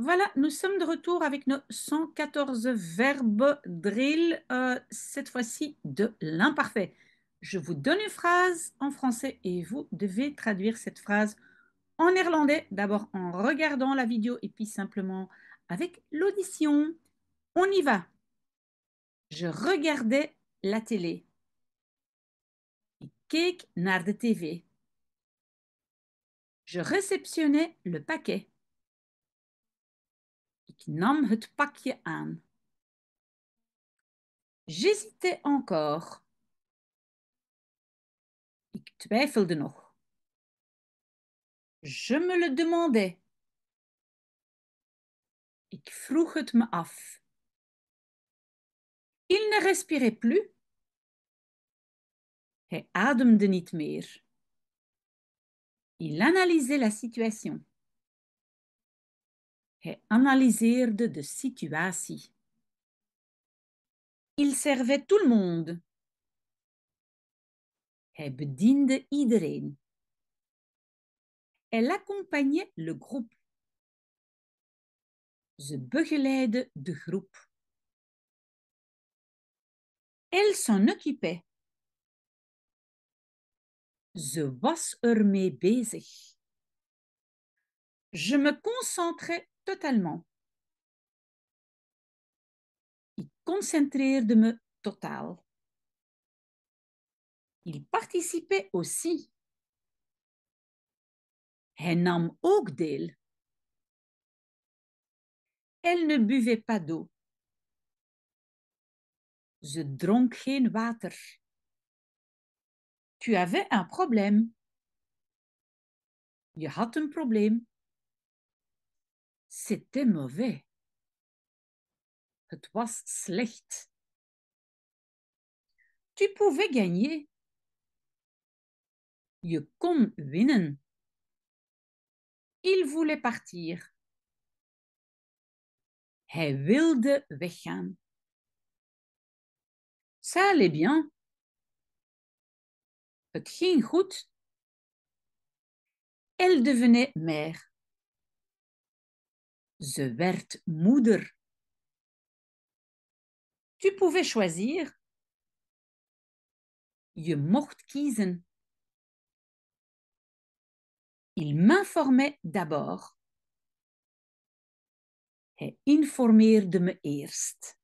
Voilà, nous sommes de retour avec nos 114 verbes drill, euh, cette fois-ci de l'imparfait. Je vous donne une phrase en français et vous devez traduire cette phrase en néerlandais, d'abord en regardant la vidéo et puis simplement avec l'audition. On y va. Je regardais la télé. Ik TV. Je réceptionnais le paquet. Ik nam het pakje aan. J'hésitais encore. Ik twijfelde nog. Je me le demandais. Ik vroeg het me af. Il ne respirait plus. Hij ademde niet meer. Il analysait la situation. Hij analyseerde de situatie. Il servait tout le monde. Hij bediende iedereen. Elle accompagnait le groupe. Ze begeleidde de groep. Elle s'en occupait. Ze was ermee bezig. Je me concentrais totalement. Ik concentreerde me totaal. Il participait aussi. Hij nam ook deel. Elle ne buvait pas d'eau. Ze dronk geen water. Tu avais un problème. Je had een probleem. C'était mauvais. Het was slecht. Tu pouvais gagner. Je kon winnen. Il voulait partir. Hij wilde weggaan. Ça allait bien. Het ging goed. Elle devenait mère. Ze werd moeder. Tu pouvais choisir. Je mocht kiezen. Il m'informait d'abord. Hij informeerde me eerst.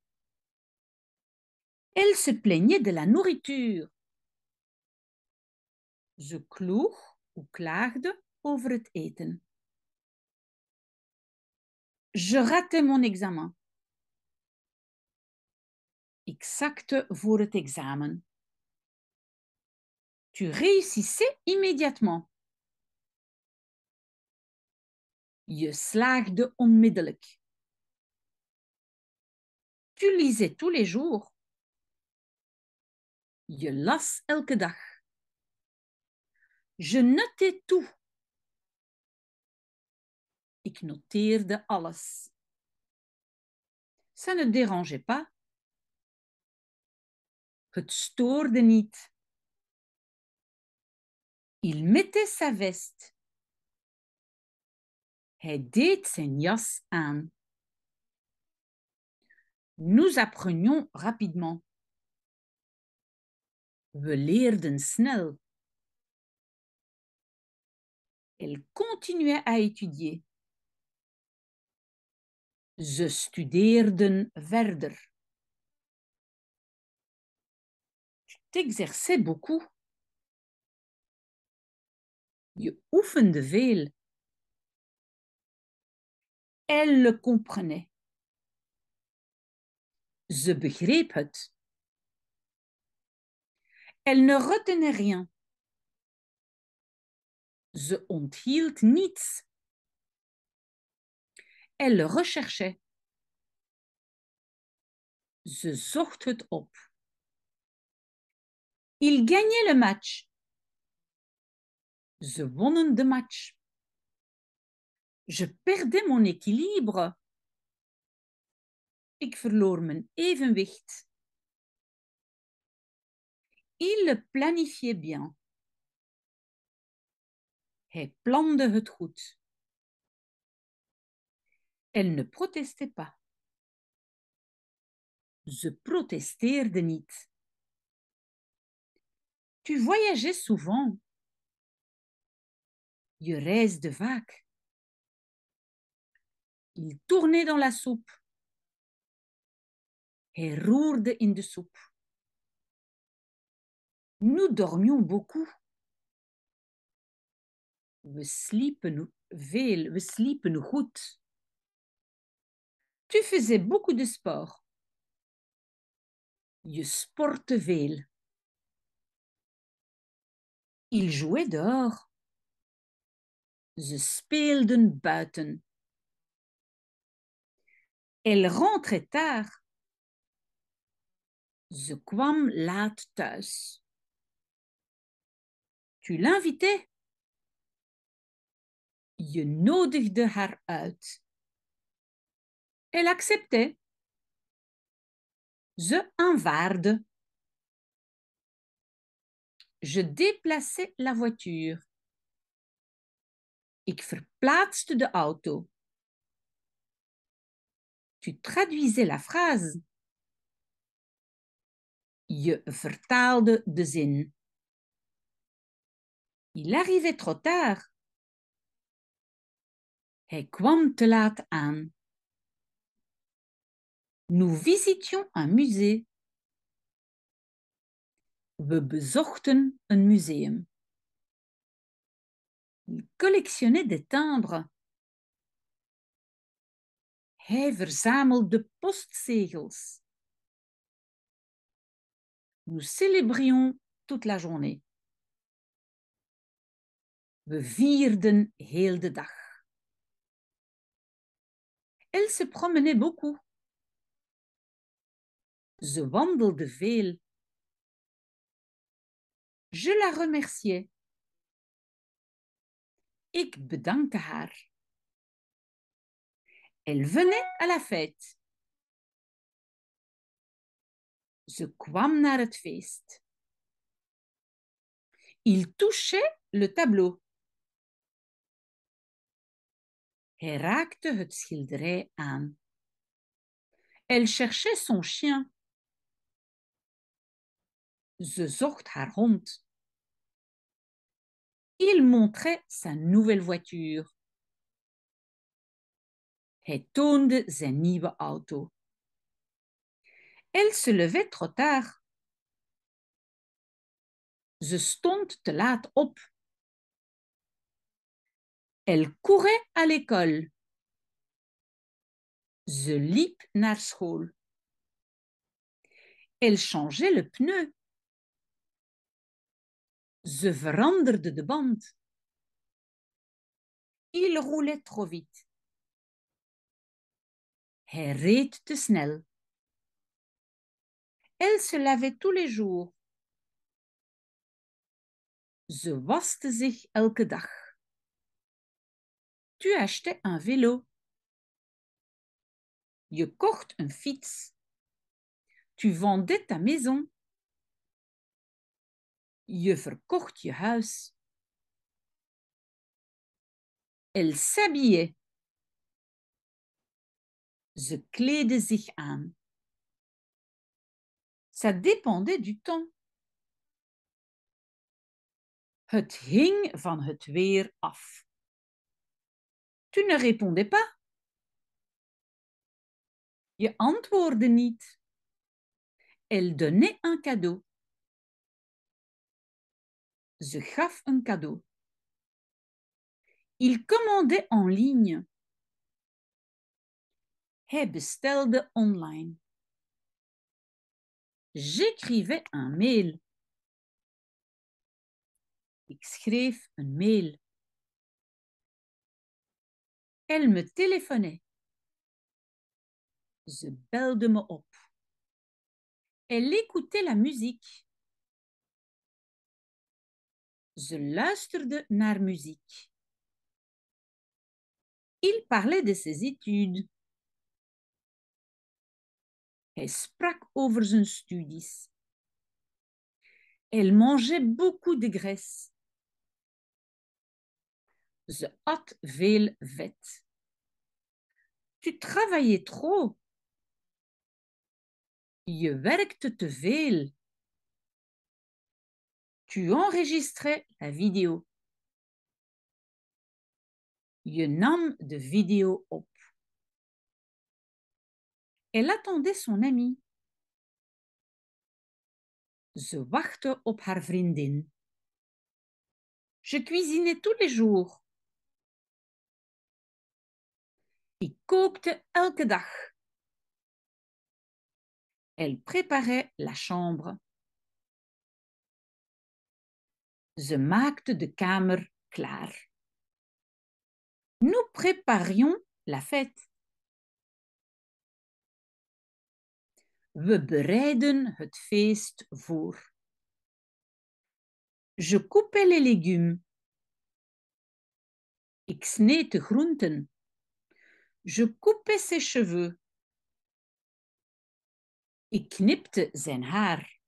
Elle se plaignait de la nourriture. Ze kloeg ou klaagde over het eten je ratais mon examen. Exacte pour l'examen. »« Tu réussissais immédiatement. Je slaagde onmiddellijk. Tu lisais tous les jours. Je las elke dag. Je notais tout. Ik noteerde Ça ne dérangeait pas. Het stoorde niet. Il mettait sa veste. Hij deed zijn jas Nous apprenions rapidement. We leerden snel. Elle continuait à étudier. Ze studeerden verder. Tu t'exerçais beaucoup. Je oefende veel. Elle le comprenait. Ze begreep het. Elle ne retenait rien. Ze onthield niets. Elle le recherchait. Ze zocht het op. Il gagnait le match. Ze wonnen de match. Je perdais mon équilibre. Ik verloor mijn evenwicht. Il planifiait bien. Hij plande het goed. Elle ne protestait pas. Ze protesteerde niet. Tu voyageais souvent. Je de vaak. Il tournait dans la soupe. Hij roerde in de soupe. Nous dormions beaucoup. We sliepen veel, we sliepen goed tu faisais beaucoup de sport. Je sporte veel. Il jouait dehors. Ze speelden buiten. Elle rentrait tard. Ze kwam laat thuis. Tu l'invitais? Je nodigde haar uit. Elle acceptait. Je envarde. Je déplaçais la voiture. Ik verplaatste de auto. Tu traduisais la phrase. Je vertaalde de zin. Il arrivait trop tard. Hij kwam te laat aan. Nous visitions un musée. We bezochten un museum. Il collectionnait des timbres. Hij verzamelde postzegels. Nous célébrions toute la journée. We vierden heel de dag. Elle se promenait beaucoup ze wandelde veel. Je la remerciais. Ik bedankte haar. Elle venait à la fête. Ze kwam naar het feest. Il touchait le tableau. Hij raakte het schilderij aan. Elle cherchait son chien ze zocht haar Il montrait sa nouvelle voiture. Hij toonde sa nieuwe auto. Elle se levait trop tard. Ze stond te laat op. Elle courait à l'école. Ze liep naar school. Elle changeait le pneu. Ze veranderde de band. Il roulait trop vite. Hij reed te snel. Elle se lavait tous les jours. Ze waste zich elke dag. Tu achetais un vélo. Je kocht un fiets. Tu vendais ta maison. Je verkocht je huis. Elle s'habillait. Ze kleedde zich aan. Ça dépendait du temps. Het hing van het weer af. Tu ne répondais pas. Je antwoordde niet. Elle donnait un cadeau. ze gaf un cadeau. Il commandait en ligne. Hij bestelde online. J'écrivais un mail. Ik schreef een mail. Elle me téléphonait. Ze belde me op. Elle écoutait la musique. Ze luisterde naar muziek. Il parlait de ses études. Hij sprak over zijn studies. Elle mangeait beaucoup de graisse. Ze at veel vet. Tu travaillais trop. Je werkte te veel tu enregistrais la vidéo. Je nomme de vidéo op. Elle attendait son amie. Je wachtte op haar vriendin. Je cuisinais tous les jours. Ik kookte elke dag. Elle préparait la chambre. Ze maakte de kamer klaar. Nous préparions la fête. We bereiden het feest voor. Je coupais les légumes. Ik sneed de groenten. Je coupais ses cheveux. Ik knipte zijn haar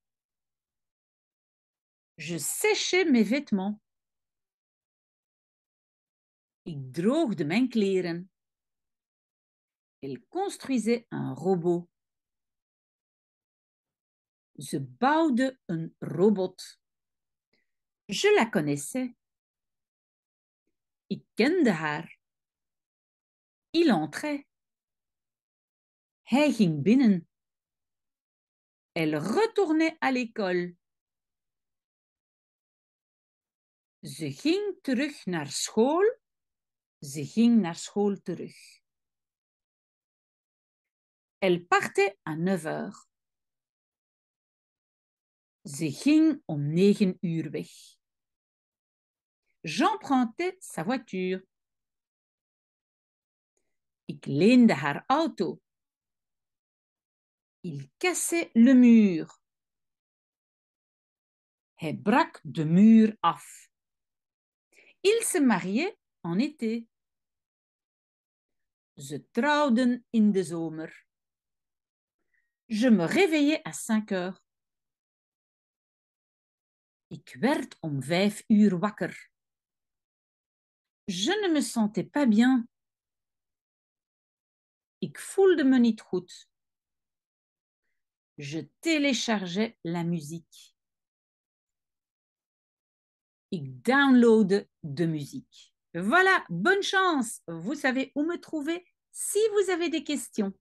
je séchais mes vêtements. Ik droogde mijn kleren. Il construisait un robot. Ze bouwde een robot. Je la connaissais. Ik kende haar. Il entrait. Hij ging binnen. Elle retournait à l'école. Ze ging terug naar school. Ze ging naar school terug. Elle partait à 9 heures. Ze ging om negen uur weg. J'empruntais sa voiture. Ik leende haar auto. Il cassait le mur. Hij brak de muur af. Ils se mariaient en été. Ze trouwden in de zomer. Je me réveillais à 5 heures. Ik werd om 5 uur wakker. Je ne me sentais pas bien. Ik voelde me niet goed. Je téléchargeais la musique download de musique. Voilà, bonne chance. Vous savez où me trouver si vous avez des questions.